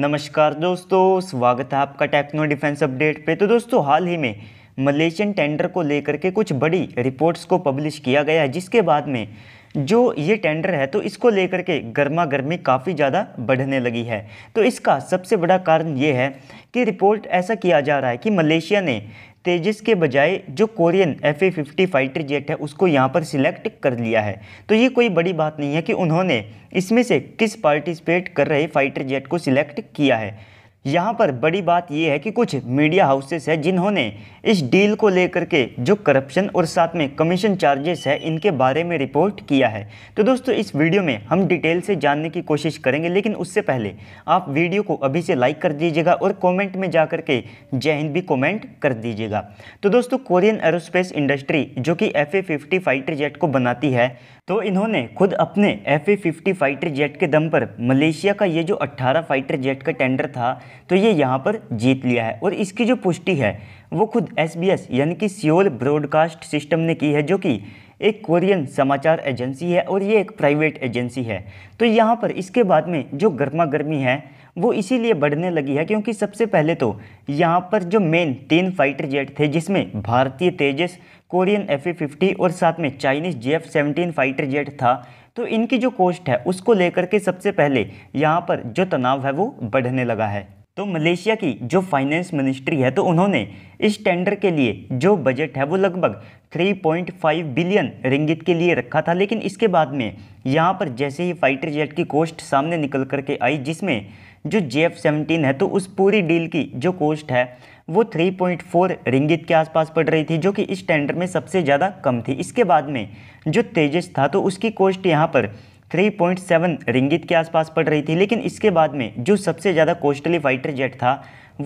नमस्कार दोस्तों स्वागत है आपका टेक्नो डिफेंस अपडेट पे तो दोस्तों हाल ही में मलेशियन टेंडर को लेकर के कुछ बड़ी रिपोर्ट्स को पब्लिश किया गया है जिसके बाद में जो ये टेंडर है तो इसको लेकर के गर्मा गर्मी काफ़ी ज़्यादा बढ़ने लगी है तो इसका सबसे बड़ा कारण ये है कि रिपोर्ट ऐसा किया जा रहा है कि मलेशिया ने तेजस के बजाय जो Korean F A fifty fighter jet है उसको यहाँ पर सिलेक्ट कर लिया है तो ये कोई बड़ी बात नहीं है कि उन्होंने इसमें से किस पार्टिसिपेट कर रहे फाइटर जेट को सिलेक्ट किया है यहाँ पर बड़ी बात यह है कि कुछ मीडिया हाउसेस है जिन्होंने इस डील को लेकर के जो करप्शन और साथ में कमीशन चार्जेस है इनके बारे में रिपोर्ट किया है तो दोस्तों इस वीडियो में हम डिटेल से जानने की कोशिश करेंगे लेकिन उससे पहले आप वीडियो को अभी से लाइक कर दीजिएगा और कॉमेंट में जा के जय हिंद भी कॉमेंट कर दीजिएगा तो दोस्तों कोरियन एरोस्पेस इंडस्ट्री जो कि एफ ए फाइटर जेट को बनाती है तो इन्होंने खुद अपने एफ ए फाइटर जेट के दम पर मलेशिया का ये जो अट्ठारह फाइटर जेट का टेंडर था तो ये यहाँ पर जीत लिया है और इसकी जो पुष्टि है वो खुद एस यानी कि सियोल ब्रॉडकास्ट सिस्टम ने की है जो कि एक कोरियन समाचार एजेंसी है और ये एक प्राइवेट एजेंसी है तो यहाँ पर इसके बाद में जो गर्मा गर्मी है वो इसीलिए बढ़ने लगी है क्योंकि सबसे पहले तो यहाँ पर जो मेन तीन फाइटर जेट थे जिसमें भारतीय Tejas Korean F A fifty और साथ में Chinese J F seventeen fighter jet था तो इनकी जो कॉस्ट है उसको लेकर के सबसे पहले यहाँ पर जो तनाव है वो बढ़ने लगा है तो मलेशिया की जो फाइनेंस मिनिस्ट्री है तो उन्होंने इस टेंडर के लिए जो बजट है वो लगभग 3.5 बिलियन रिंगित के लिए रखा था लेकिन इसके बाद में यहाँ पर जैसे ही फाइटर जेट की कोस्ट सामने निकल करके आई जिसमें जो जे एफ सेवनटीन है तो उस पूरी डील की जो कोस्ट है वो 3.4 रिंगित के आसपास पड़ रही थी जो कि इस टेंडर में सबसे ज़्यादा कम थी इसके बाद में जो तेजस था तो उसकी कोस्ट यहाँ पर 3.7 रिंगित के आसपास पड़ रही थी लेकिन इसके बाद में जो सबसे ज़्यादा कोस्टली फाइटर जेट था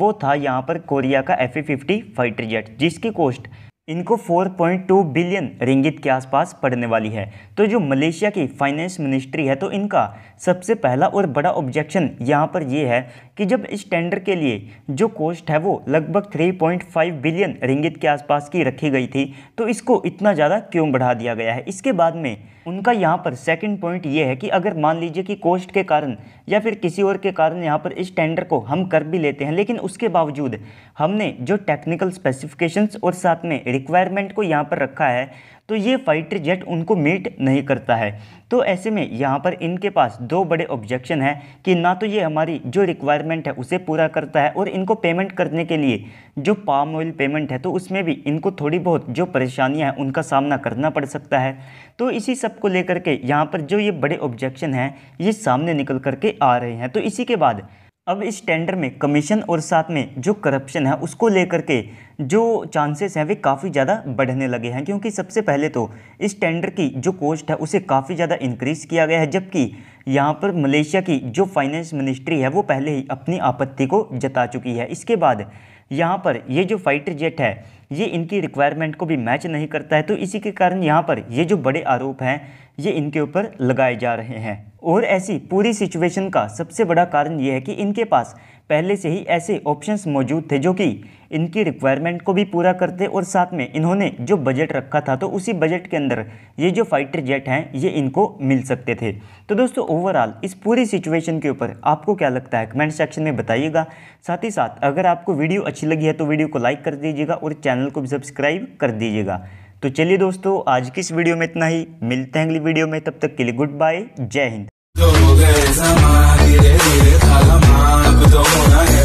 वो था यहाँ पर कोरिया का एफ फिफ्टी फाइटर जेट जिसकी कोस्ट इनको 4.2 बिलियन रिंगित के आसपास पड़ने वाली है तो जो मलेशिया की फाइनेंस मिनिस्ट्री है तो इनका सबसे पहला और बड़ा ऑब्जेक्शन यहाँ पर यह है कि जब इस टेंडर के लिए जो कॉस्ट है वो लगभग 3.5 बिलियन रिंगित के आसपास की रखी गई थी तो इसको इतना ज़्यादा क्यों बढ़ा दिया गया है इसके बाद में उनका यहाँ पर सेकेंड पॉइंट ये है कि अगर मान लीजिए कि कॉस्ट के कारण या फिर किसी और के कारण यहाँ पर इस टेंडर को हम कर भी लेते हैं लेकिन उसके बावजूद हमने जो टेक्निकल स्पेसिफिकेशन और साथ में रिक्वायरमेंट को यहाँ पर रखा है तो ये फाइटर जेट उनको मीट नहीं करता है तो ऐसे में यहाँ पर इनके पास दो बड़े ऑब्जेक्शन हैं कि ना तो ये हमारी जो रिक्वायरमेंट है उसे पूरा करता है और इनको पेमेंट करने के लिए जो पाम ऑयल पेमेंट है तो उसमें भी इनको थोड़ी बहुत जो परेशानियाँ हैं उनका सामना करना पड़ सकता है तो इसी सब को लेकर के यहाँ पर जो ये बड़े ऑब्जेक्शन हैं ये सामने निकल करके आ रहे हैं तो इसी के बाद अब इस टेंडर में कमीशन और साथ में जो करप्शन है उसको लेकर के जो चांसेस हैं वे काफ़ी ज़्यादा बढ़ने लगे हैं क्योंकि सबसे पहले तो इस टेंडर की जो कॉस्ट है उसे काफ़ी ज़्यादा इंक्रीज़ किया गया है जबकि यहाँ पर मलेशिया की जो फाइनेंस मिनिस्ट्री है वो पहले ही अपनी आपत्ति को जता चुकी है इसके बाद यहाँ पर ये जो फाइटर जेट है ये इनकी रिक्वायरमेंट को भी मैच नहीं करता है तो इसी के कारण यहाँ पर ये जो बड़े आरोप हैं ये इनके ऊपर लगाए जा रहे हैं और ऐसी पूरी सिचुएशन का सबसे बड़ा कारण ये है कि इनके पास पहले से ही ऐसे ऑप्शंस मौजूद थे जो कि इनकी रिक्वायरमेंट को भी पूरा करते और साथ में इन्होंने जो बजट रखा था तो उसी बजट के अंदर ये जो फाइटर जेट हैं ये इनको मिल सकते थे तो दोस्तों ओवरऑल इस पूरी सिचुएशन के ऊपर आपको क्या लगता है कमेंट सेक्शन में बताइएगा साथ ही साथ अगर आपको वीडियो अच्छी लगी है तो वीडियो को लाइक कर दीजिएगा और चैनल को भी सब्सक्राइब कर दीजिएगा तो चलिए दोस्तों आज की इस वीडियो में इतना ही मिलते हैं अगली वीडियो में तब तक के लिए गुड बाय जय हिंद don't wanna